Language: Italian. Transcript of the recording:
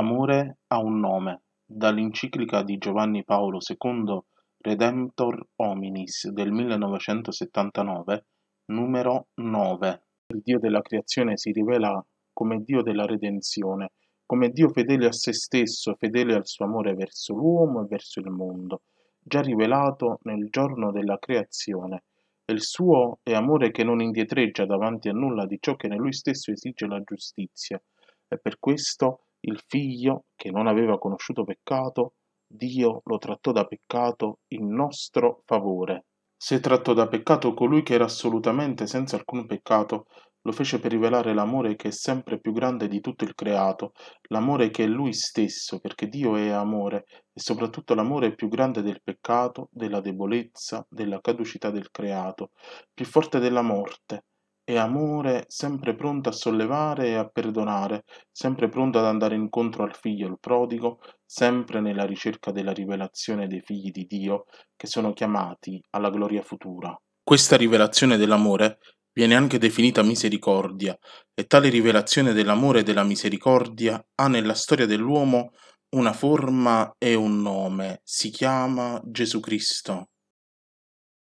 L'amore ha un nome, dall'enciclica di Giovanni Paolo II Redemptor Hominis del 1979, numero 9. Il Dio della creazione si rivela come Dio della redenzione, come Dio fedele a se stesso, fedele al suo amore verso l'uomo e verso il mondo, già rivelato nel giorno della creazione. E il suo è amore che non indietreggia davanti a nulla di ciò che in lui stesso esige la giustizia. E per questo è il figlio che non aveva conosciuto peccato, Dio lo trattò da peccato in nostro favore. Se trattò da peccato colui che era assolutamente senza alcun peccato, lo fece per rivelare l'amore che è sempre più grande di tutto il creato, l'amore che è lui stesso, perché Dio è amore, e soprattutto l'amore più grande del peccato, della debolezza, della caducità del creato, più forte della morte, e amore, sempre pronto a sollevare e a perdonare, sempre pronto ad andare incontro al figlio, il prodigo, sempre nella ricerca della rivelazione dei figli di Dio che sono chiamati alla gloria futura. Questa rivelazione dell'amore viene anche definita misericordia e tale rivelazione dell'amore e della misericordia ha nella storia dell'uomo una forma e un nome, si chiama Gesù Cristo.